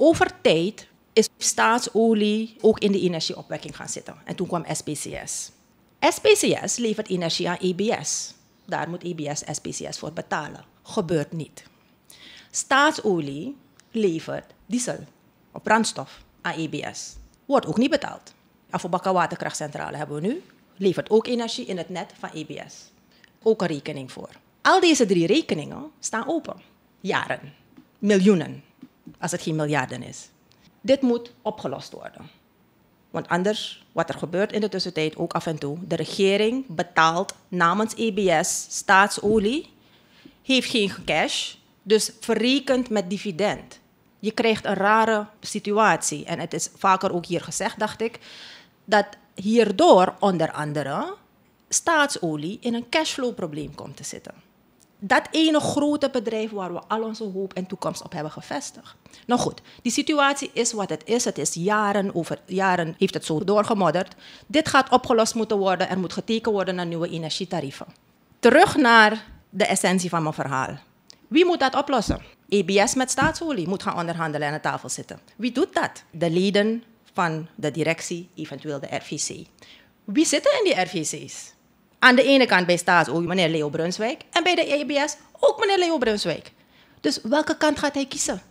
Over tijd is staatsolie ook in de energieopwekking gaan zitten. En toen kwam SPCS. SPCS levert energie aan EBS. Daar moet EBS SPCS voor betalen. Gebeurt niet. Staatsolie levert diesel of brandstof aan EBS. Wordt ook niet betaald. Afobakka waterkrachtcentrale hebben we nu. Levert ook energie in het net van EBS. Ook een rekening voor. Al deze drie rekeningen staan open. Jaren. Miljoenen als het geen miljarden is. Dit moet opgelost worden. Want anders, wat er gebeurt in de tussentijd ook af en toe, de regering betaalt namens EBS staatsolie, heeft geen cash, dus verrekent met dividend. Je krijgt een rare situatie. En het is vaker ook hier gezegd, dacht ik, dat hierdoor onder andere staatsolie in een cashflow-probleem komt te zitten dat ene grote bedrijf waar we al onze hoop en toekomst op hebben gevestigd. Nou goed, die situatie is wat het is. Het is jaren over jaren heeft het zo doorgemodderd. Dit gaat opgelost moeten worden. Er moet getekend worden naar nieuwe energietarieven. Terug naar de essentie van mijn verhaal. Wie moet dat oplossen? EBS met staatsolie moet gaan onderhandelen en aan tafel zitten. Wie doet dat? De leden van de directie, eventueel de RVC. Wie zitten in die RVC's? Aan de ene kant bij Staatsolie oh, meneer Leo Brunswijk en bij de EBS ook meneer Leo Brunswijk. Dus welke kant gaat hij kiezen?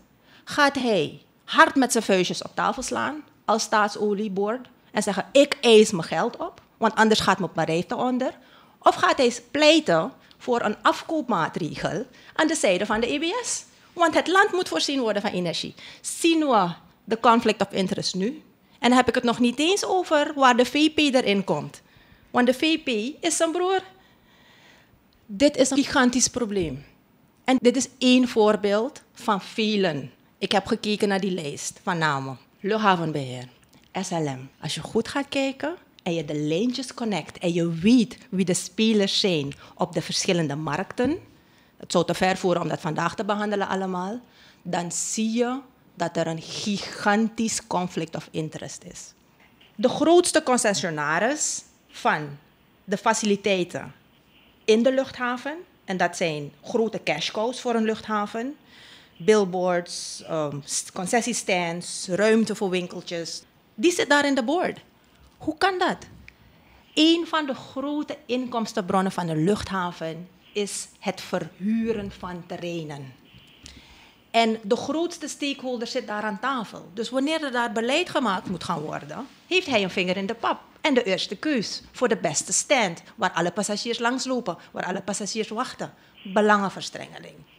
Gaat hij hard met zijn vuistjes op tafel slaan als staatsolieboord en zeggen ik eis mijn geld op, want anders gaat mijn tarief onder? Of gaat hij pleiten voor een afkoopmaatregel aan de zijde van de EBS? Want het land moet voorzien worden van energie. Zien we de conflict of interest nu? En dan heb ik het nog niet eens over waar de VP erin komt. Want de VP is zijn broer. Dit is een gigantisch probleem. En dit is één voorbeeld van velen. Ik heb gekeken naar die lijst van namen. Luchthavenbeheer, SLM. Als je goed gaat kijken en je de lijntjes connect en je weet wie de spelers zijn op de verschillende markten, het zou te ver voeren om dat vandaag te behandelen allemaal, dan zie je dat er een gigantisch conflict of interest is. De grootste concessionaris van de faciliteiten in de luchthaven. En dat zijn grote cash voor een luchthaven. Billboards, ehm, concessiestands, ruimte voor winkeltjes. Die zit daar in de board. Hoe kan dat? Een van de grote inkomstenbronnen van een luchthaven is het verhuren van terreinen. En de grootste stakeholder zit daar aan tafel. Dus wanneer er daar beleid gemaakt moet gaan worden, heeft hij een vinger in de pap. En de eerste keus voor de beste stand, waar alle passagiers langslopen, waar alle passagiers wachten. Belangenverstrengeling.